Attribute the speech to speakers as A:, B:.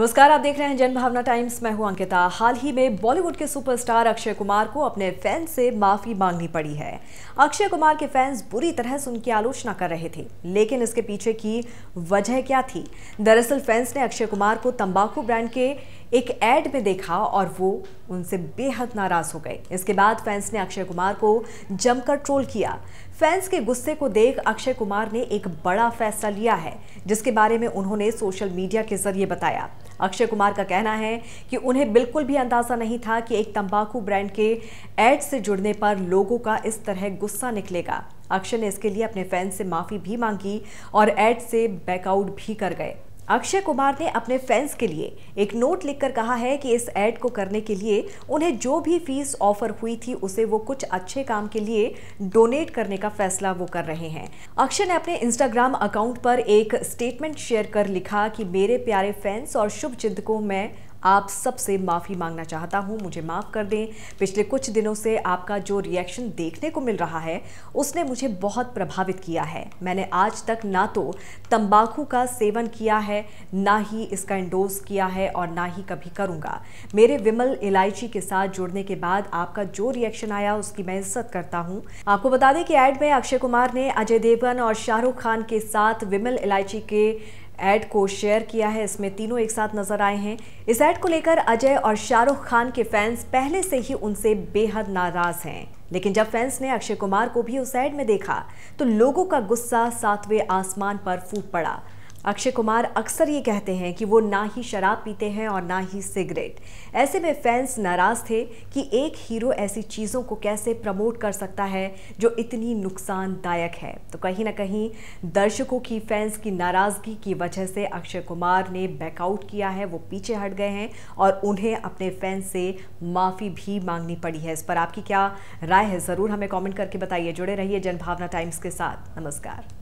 A: नमस्कार आप देख रहे हैं जनभावना टाइम्स मैं हूं अंकिता हाल ही में बॉलीवुड के सुपरस्टार अक्षय कुमार को अपने फैंस से माफी मांगनी पड़ी है अक्षय कुमार के फैंस बुरी तरह से उनकी आलोचना कर रहे थे लेकिन इसके पीछे की वजह क्या थी दरअसल फैंस ने अक्षय कुमार को तंबाकू ब्रांड के एक एड में देखा और वो उनसे बेहद नाराज हो गए इसके बाद फैंस ने अक्षय कुमार को जमकर ट्रोल किया फैंस के गुस्से को देख अक्षय कुमार ने एक बड़ा फैसला लिया है जिसके बारे में उन्होंने सोशल मीडिया के जरिए बताया अक्षय कुमार का कहना है कि उन्हें बिल्कुल भी अंदाज़ा नहीं था कि एक तंबाकू ब्रांड के एड से जुड़ने पर लोगों का इस तरह गुस्सा निकलेगा अक्षय ने इसके लिए अपने फैंस से माफ़ी भी मांगी और एड से बैकआउट भी कर गए अक्षय कुमार ने अपने फैंस के लिए एक नोट लिखकर कहा है कि इस ऐड को करने के लिए उन्हें जो भी फीस ऑफर हुई थी उसे वो कुछ अच्छे काम के लिए डोनेट करने का फैसला वो कर रहे हैं अक्षय ने अपने इंस्टाग्राम अकाउंट पर एक स्टेटमेंट शेयर कर लिखा कि मेरे प्यारे फैंस और शुभ चिंतकों मैं आप सबसे माफ़ी मांगना चाहता हूँ मुझे माफ़ कर दें पिछले कुछ दिनों से आपका जो रिएक्शन देखने को मिल रहा है उसने मुझे बहुत प्रभावित किया है मैंने आज तक ना तो तंबाकू का सेवन किया है ना ही इसका इंडोज किया है और ना ही कभी करूँगा मेरे विमल इलायची के साथ जुड़ने के बाद आपका जो रिएक्शन आया उसकी मैं इज्जत करता हूँ आपको बता दें कि एड में अक्षय कुमार ने अजय देवगन और शाहरुख खान के साथ विमल इलायची के ऐड को शेयर किया है इसमें तीनों एक साथ नजर आए हैं इस ऐड को लेकर अजय और शाहरुख खान के फैंस पहले से ही उनसे बेहद नाराज हैं लेकिन जब फैंस ने अक्षय कुमार को भी उस ऐड में देखा तो लोगों का गुस्सा सातवें आसमान पर फूट पड़ा अक्षय कुमार अक्सर ये कहते हैं कि वो ना ही शराब पीते हैं और ना ही सिगरेट ऐसे में फैंस नाराज़ थे कि एक हीरो ऐसी चीज़ों को कैसे प्रमोट कर सकता है जो इतनी नुकसानदायक है तो कहीं ना कहीं दर्शकों की फैंस की नाराज़गी की वजह से अक्षय कुमार ने बैकआउट किया है वो पीछे हट गए हैं और उन्हें अपने फैंस से माफ़ी भी मांगनी पड़ी है इस पर आपकी क्या राय है ज़रूर हमें कॉमेंट करके बताइए जुड़े रहिए जनभावना टाइम्स के साथ नमस्कार